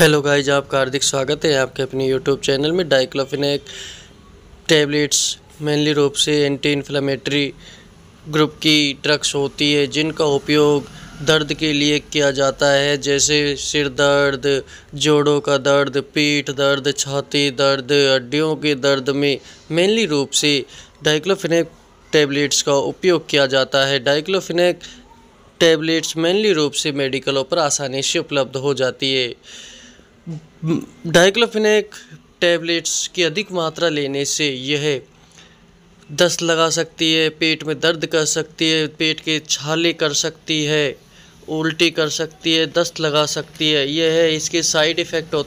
hello guys आपका हार्दिक स्वागत है आपके अपने यूट्यूब चैनल में डाइक्लोफिनेक टैबलेट्स मेनली रूप से एंटी इन्फ्लामेटरी ग्रुप की ड्रग्स होती है जिनका उपयोग दर्द के लिए किया जाता है जैसे सिर दर्द जोड़ों का दर्द पीठ दर्द छाती दर्द हड्डियों के दर्द में मेनली रूप से डाइक्लोफिनेक टैबलेट्स का उपयोग किया जाता है डाइक्लोफिनेक टैबलेट्स मेनली रूप से मेडिकलों पर आसानी से उपलब्ध हो जाती है डाइक्लोफिनेक टैबलेट्स की अधिक मात्रा लेने से यह दस्त लगा सकती है पेट में दर्द कर सकती है पेट के छाले कर सकती है उल्टी कर सकती है दस्त लगा सकती है यह है इसके साइड इफ़ेक्ट होते